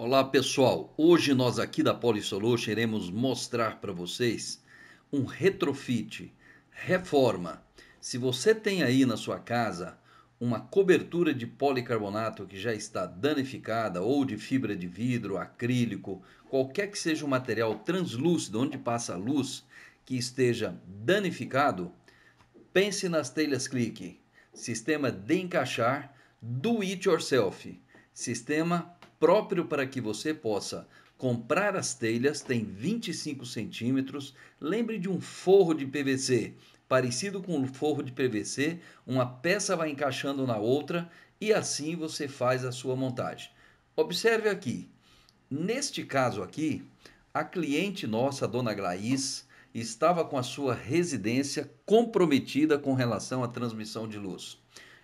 Olá pessoal, hoje nós aqui da Polisolution iremos mostrar para vocês um retrofit, reforma. Se você tem aí na sua casa uma cobertura de policarbonato que já está danificada ou de fibra de vidro, acrílico, qualquer que seja o um material translúcido onde passa a luz que esteja danificado, pense nas telhas clique, sistema de encaixar, do it yourself, sistema próprio para que você possa comprar as telhas, tem 25 centímetros. Lembre de um forro de PVC. Parecido com um forro de PVC, uma peça vai encaixando na outra e assim você faz a sua montagem. Observe aqui. Neste caso aqui, a cliente nossa, a dona Graiz estava com a sua residência comprometida com relação à transmissão de luz.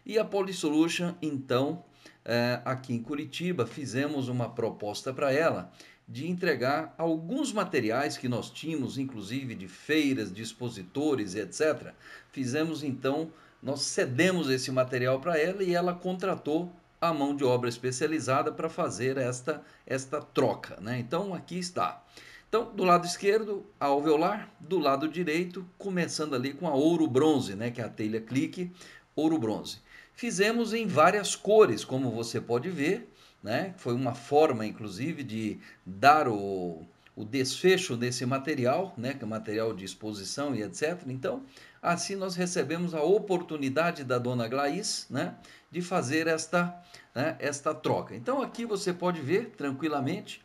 E a Polisolution, então, é, aqui em Curitiba, fizemos uma proposta para ela de entregar alguns materiais que nós tínhamos, inclusive de feiras, de expositores, etc. Fizemos então, nós cedemos esse material para ela e ela contratou a mão de obra especializada para fazer esta, esta troca. Né? Então aqui está. Então, do lado esquerdo, a alveolar, do lado direito, começando ali com a ouro bronze, né, que é a telha clique, ouro bronze. Fizemos em várias cores, como você pode ver, né? Foi uma forma, inclusive, de dar o, o desfecho desse material, né? Que é material de exposição e etc. Então, assim nós recebemos a oportunidade da dona Glaís, né? De fazer esta, né? esta troca. Então, aqui você pode ver tranquilamente,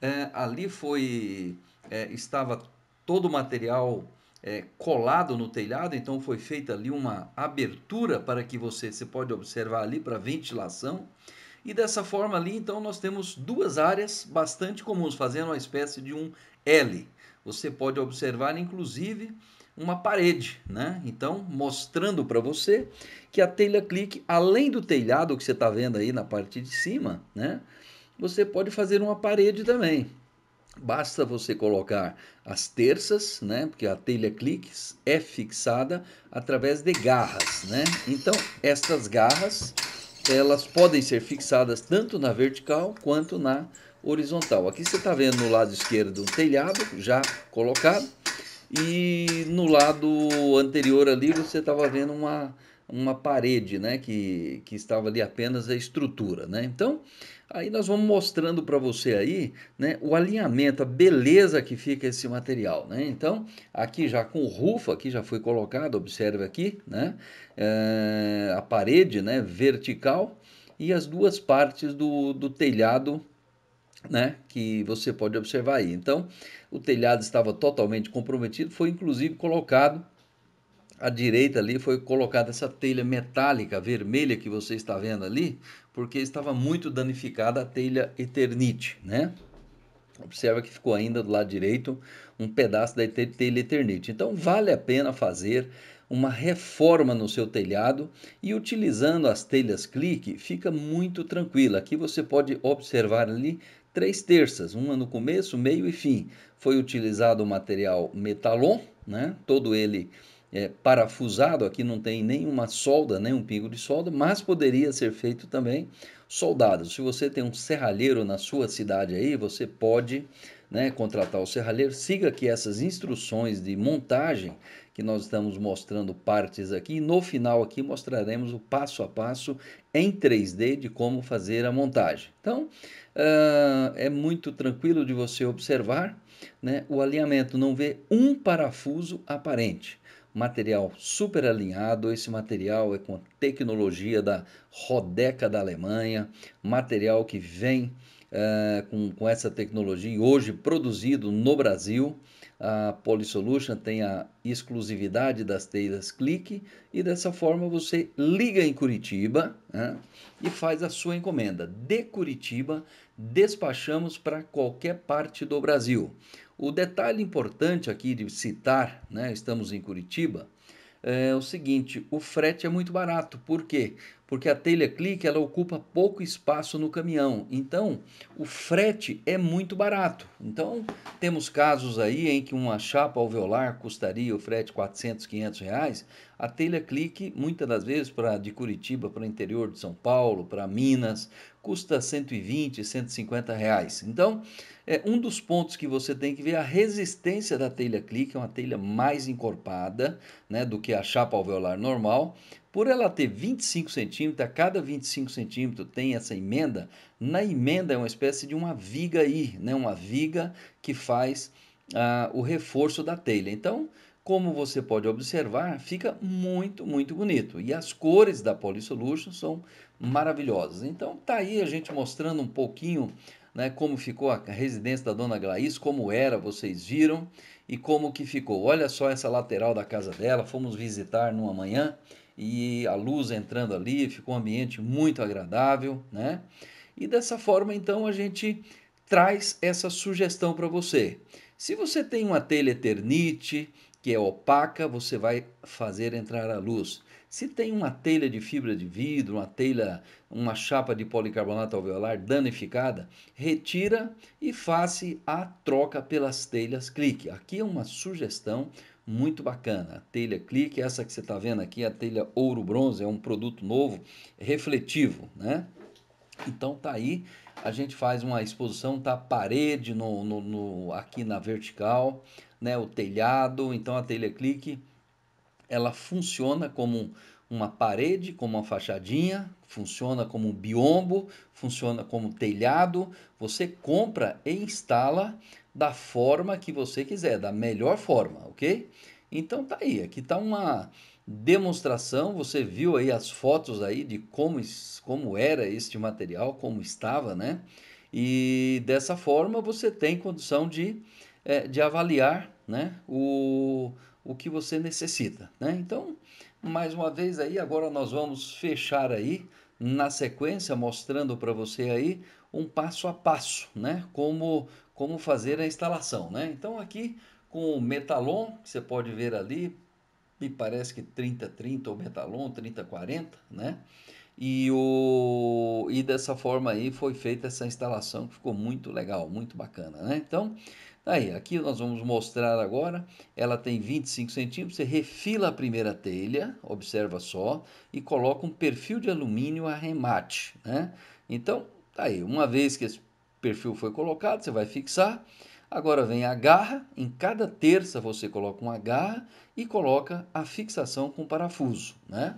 é, ali foi, é, estava todo o material é, colado no telhado, então foi feita ali uma abertura para que você, você pode observar ali para ventilação. E dessa forma ali, então, nós temos duas áreas bastante comuns, fazendo uma espécie de um L. Você pode observar, inclusive, uma parede, né? Então, mostrando para você que a telha clique, além do telhado que você está vendo aí na parte de cima, né? Você pode fazer uma parede também. Basta você colocar as terças, né? Porque a telha cliques é fixada através de garras, né? Então, estas garras, elas podem ser fixadas tanto na vertical quanto na horizontal. Aqui você está vendo no lado esquerdo o telhado já colocado e no lado anterior ali você estava vendo uma, uma parede, né? Que, que estava ali apenas a estrutura, né? Então, Aí nós vamos mostrando para você aí né, o alinhamento, a beleza que fica esse material. Né? Então, aqui já com o rufo, aqui já foi colocado, observe aqui, né? É, a parede né, vertical e as duas partes do, do telhado né, que você pode observar aí. Então, o telhado estava totalmente comprometido, foi inclusive colocado à direita ali foi colocada essa telha metálica vermelha que você está vendo ali, porque estava muito danificada a telha Eternite, né? Observa que ficou ainda do lado direito um pedaço da telha Eternite. Então vale a pena fazer uma reforma no seu telhado e utilizando as telhas clique fica muito tranquila. Aqui você pode observar ali três terças, uma no começo, meio e fim. Foi utilizado o material metalon, né? todo ele é, parafusado, aqui não tem nenhuma solda, nem um pingo de solda, mas poderia ser feito também soldado. Se você tem um serralheiro na sua cidade aí, você pode né, contratar o serralheiro. Siga aqui essas instruções de montagem que nós estamos mostrando partes aqui. no final aqui mostraremos o passo a passo em 3D de como fazer a montagem. Então, uh, é muito tranquilo de você observar né, o alinhamento, não vê um parafuso aparente material super alinhado. Esse material é com tecnologia da Rodeca da Alemanha, material que vem é, com, com essa tecnologia e hoje produzido no Brasil. A Polysolution tem a exclusividade das telhas clique e dessa forma você liga em Curitiba né, e faz a sua encomenda. De Curitiba, despachamos para qualquer parte do Brasil. O detalhe importante aqui de citar, né, estamos em Curitiba, é o seguinte, o frete é muito barato. Por quê? Porque a telha clique ela ocupa pouco espaço no caminhão. Então, o frete é muito barato. Então, temos casos aí em que uma chapa alveolar custaria o frete 400, 500 reais. A telha clique, muitas das vezes, para de Curitiba para o interior de São Paulo, para Minas, custa 120, 150 reais. Então, é, um dos pontos que você tem que ver é a resistência da telha clique, é uma telha mais encorpada né, do que a chapa alveolar normal. Por ela ter 25 centímetros, a cada 25 centímetros tem essa emenda. Na emenda é uma espécie de uma viga aí, né, uma viga que faz ah, o reforço da telha. Então, como você pode observar, fica muito, muito bonito. E as cores da Polysolution são maravilhosas. Então tá aí a gente mostrando um pouquinho né, como ficou a residência da Dona Glaís, como era, vocês viram, e como que ficou. Olha só essa lateral da casa dela, fomos visitar numa manhã e a luz entrando ali, ficou um ambiente muito agradável, né? E dessa forma, então, a gente traz essa sugestão para você. Se você tem uma telha eternite, que é opaca, você vai fazer entrar a luz. Se tem uma telha de fibra de vidro, uma telha, uma chapa de policarbonato alveolar danificada, retira e faça a troca pelas telhas clique. Aqui é uma sugestão muito bacana. A telha clique, essa que você está vendo aqui, a telha ouro bronze, é um produto novo, refletivo, né? Então tá aí, a gente faz uma exposição, tá parede no, no, no aqui na vertical, né, o telhado, então a telha clique ela funciona como uma parede, como uma fachadinha, funciona como um biombo, funciona como telhado. Você compra e instala da forma que você quiser, da melhor forma, ok? Então tá aí, aqui tá uma demonstração, você viu aí as fotos aí de como, como era este material, como estava, né? E dessa forma você tem condição de é, de avaliar né, o, o que você necessita. Né? Então, mais uma vez aí, agora nós vamos fechar aí na sequência, mostrando para você aí um passo a passo, né? Como, como fazer a instalação, né? Então aqui com o Metalon, você pode ver ali, me parece que 3030 ou Metalon 3040, né? E, o, e dessa forma aí foi feita essa instalação que ficou muito legal, muito bacana, né? Então, Tá aí, aqui nós vamos mostrar agora, ela tem 25 centímetros, você refila a primeira telha, observa só, e coloca um perfil de alumínio a remate, né? Então, tá aí, uma vez que esse perfil foi colocado, você vai fixar Agora vem a garra, em cada terça você coloca uma garra e coloca a fixação com parafuso, né?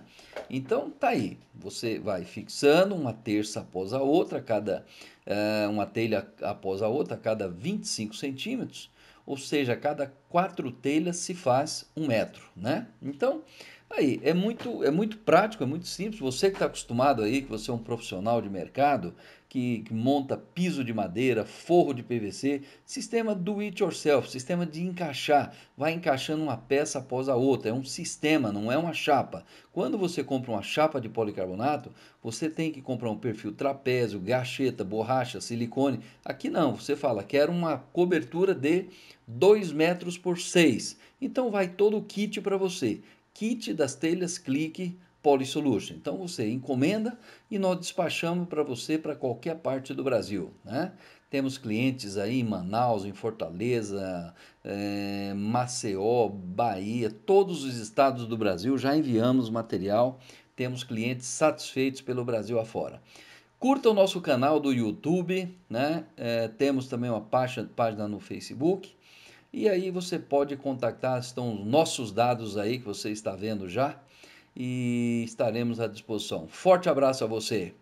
Então tá aí, você vai fixando uma terça após a outra, cada eh, uma telha após a outra, cada 25 centímetros, ou seja, cada quatro telhas se faz um metro, né? Então Aí, é muito, é muito prático, é muito simples. Você que está acostumado aí, que você é um profissional de mercado, que, que, monta piso de madeira, forro de PVC, sistema do it yourself, sistema de encaixar, vai encaixando uma peça após a outra, é um sistema, não é uma chapa. Quando você compra uma chapa de policarbonato, você tem que comprar um perfil trapézio, gacheta, borracha, silicone. Aqui não, você fala, quero uma cobertura de 2 metros por 6. Então vai todo o kit para você kit das telhas clique Polysolution. Então você encomenda e nós despachamos para você para qualquer parte do Brasil. Né? Temos clientes aí em Manaus, em Fortaleza, é, Maceió, Bahia, todos os estados do Brasil já enviamos material. Temos clientes satisfeitos pelo Brasil afora. Curta o nosso canal do YouTube, né? É, temos também uma página, página no Facebook. E aí você pode contactar, estão os nossos dados aí que você está vendo já e estaremos à disposição. Forte abraço a você!